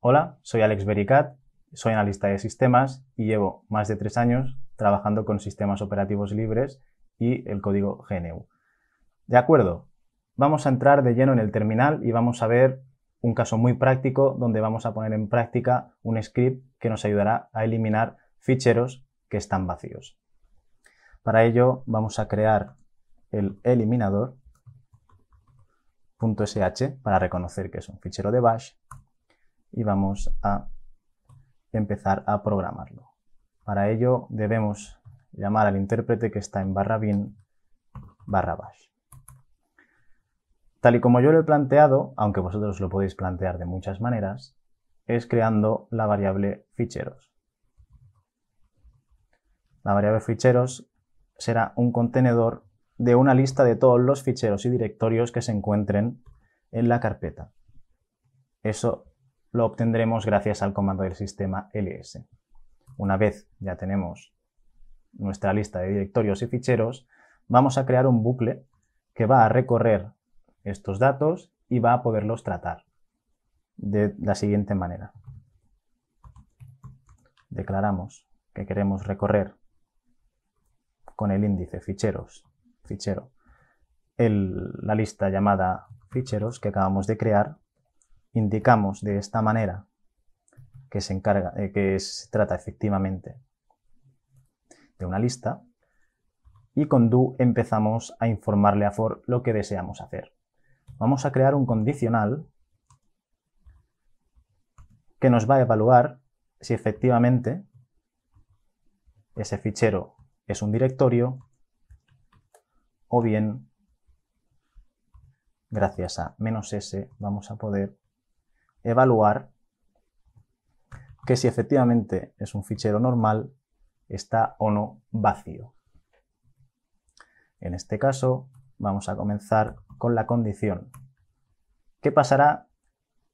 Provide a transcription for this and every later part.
Hola, soy Alex Bericat, soy analista de sistemas y llevo más de tres años trabajando con sistemas operativos libres y el código GNU. De acuerdo, vamos a entrar de lleno en el terminal y vamos a ver un caso muy práctico donde vamos a poner en práctica un script que nos ayudará a eliminar ficheros que están vacíos. Para ello vamos a crear el eliminador.sh para reconocer que es un fichero de bash y vamos a empezar a programarlo. Para ello debemos llamar al intérprete que está en barra bin barra bash. Tal y como yo lo he planteado, aunque vosotros lo podéis plantear de muchas maneras, es creando la variable ficheros. La variable ficheros será un contenedor de una lista de todos los ficheros y directorios que se encuentren en la carpeta. Eso lo obtendremos gracias al comando del sistema ls. Una vez ya tenemos nuestra lista de directorios y ficheros, vamos a crear un bucle que va a recorrer estos datos y va a poderlos tratar de la siguiente manera. Declaramos que queremos recorrer con el índice ficheros, fichero, la lista llamada ficheros que acabamos de crear indicamos de esta manera que se, encarga, eh, que se trata efectivamente de una lista y con do empezamos a informarle a for lo que deseamos hacer. Vamos a crear un condicional que nos va a evaluar si efectivamente ese fichero es un directorio o bien gracias a "-s" vamos a poder evaluar que si efectivamente es un fichero normal, está o no vacío. En este caso, vamos a comenzar con la condición. ¿Qué pasará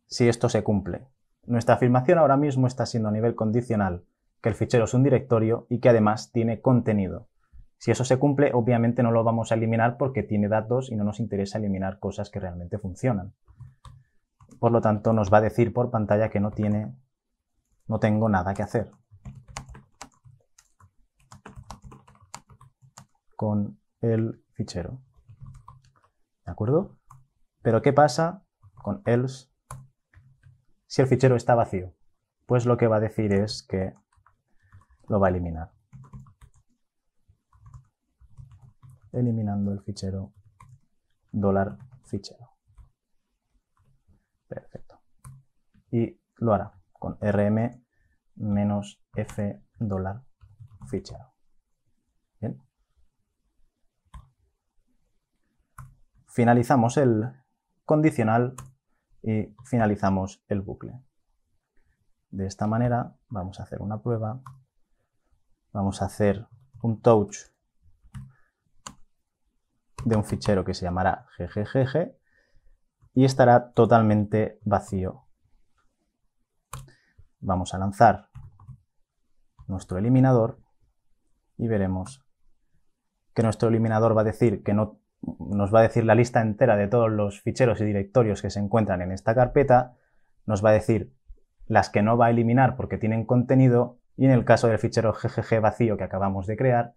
si esto se cumple? Nuestra afirmación ahora mismo está siendo a nivel condicional, que el fichero es un directorio y que además tiene contenido. Si eso se cumple, obviamente no lo vamos a eliminar porque tiene datos y no nos interesa eliminar cosas que realmente funcionan. Por lo tanto, nos va a decir por pantalla que no tiene, no tengo nada que hacer con el fichero. ¿De acuerdo? Pero ¿qué pasa con else si el fichero está vacío? Pues lo que va a decir es que lo va a eliminar. Eliminando el fichero dólar $fichero. Perfecto. Y lo hará con rm menos f dólar fichero. Bien. Finalizamos el condicional y finalizamos el bucle. De esta manera vamos a hacer una prueba, vamos a hacer un touch de un fichero que se llamará gggg y estará totalmente vacío. Vamos a lanzar nuestro eliminador y veremos que nuestro eliminador va a decir que no nos va a decir la lista entera de todos los ficheros y directorios que se encuentran en esta carpeta, nos va a decir las que no va a eliminar porque tienen contenido y en el caso del fichero ggg vacío que acabamos de crear,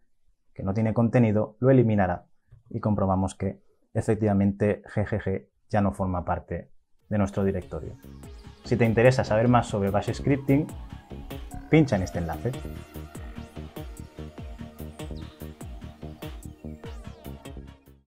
que no tiene contenido, lo eliminará y comprobamos que efectivamente ggg ya no forma parte de nuestro directorio. Si te interesa saber más sobre Bash Scripting, pincha en este enlace.